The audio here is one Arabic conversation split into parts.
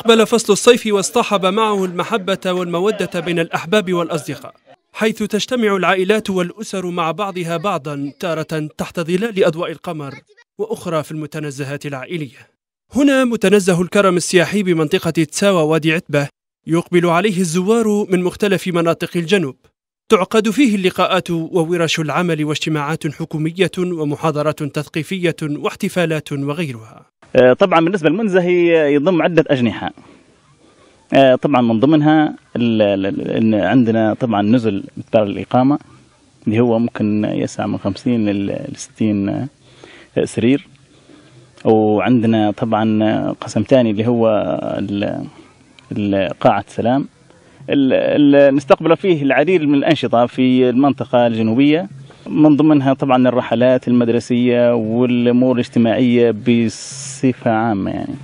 أقبل فصل الصيف واصطحب معه المحبة والمودة بين الأحباب والأصدقاء حيث تجتمع العائلات والأسر مع بعضها بعضا تارة تحت ظلال أضواء القمر وأخرى في المتنزهات العائلية هنا متنزه الكرم السياحي بمنطقة تساوى وادي عتبة يقبل عليه الزوار من مختلف مناطق الجنوب تعقد فيه اللقاءات وورش العمل واجتماعات حكومية ومحاضرات تثقيفية واحتفالات وغيرها آه، طبعا بالنسبة للمنزهي يضم عدة أجنحة آه، طبعا من ضمنها ان عندنا طبعا نزل مقدار الاقامه اللي هو ممكن يسع من 50 ل 60 سرير وعندنا طبعا قسم ثاني اللي هو قاعه سلام نستقبل فيه العديد من الأنشطة في المنطقة الجنوبية من ضمنها طبعا الرحلات المدرسية والأمور الاجتماعية بصفة عامة يعني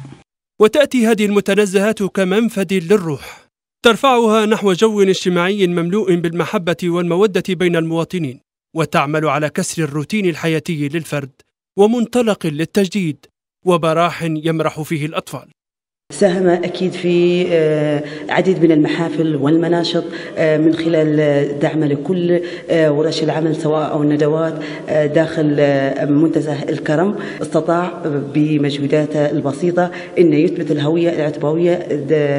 وتأتي هذه المتنزهات كمنفذ للروح ترفعها نحو جو اجتماعي مملوء بالمحبة والمودة بين المواطنين وتعمل على كسر الروتين الحياتي للفرد ومنطلق للتجديد وبراح يمرح فيه الأطفال ساهم أكيد في آه، عديد من المحافل والمناشط آه، من خلال آه، دعمه لكل ورش العمل سواء أو الندوات داخل منتزه الكرم استطاع بمجهوداته البسيطة أن يثبت الهوية العتباوية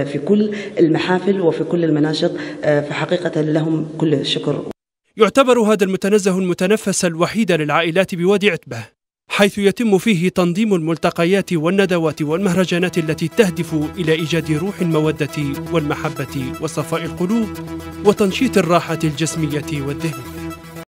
في كل المحافل وفي كل المناشط فحقيقة لهم كل الشكر يعتبر هذا المتنزه المتنفس الوحيد للعائلات بوادي عتبه حيث يتم فيه تنظيم الملتقيات والندوات والمهرجانات التي تهدف إلى إيجاد روح المودة والمحبة وصفاء القلوب وتنشيط الراحة الجسمية والذهنية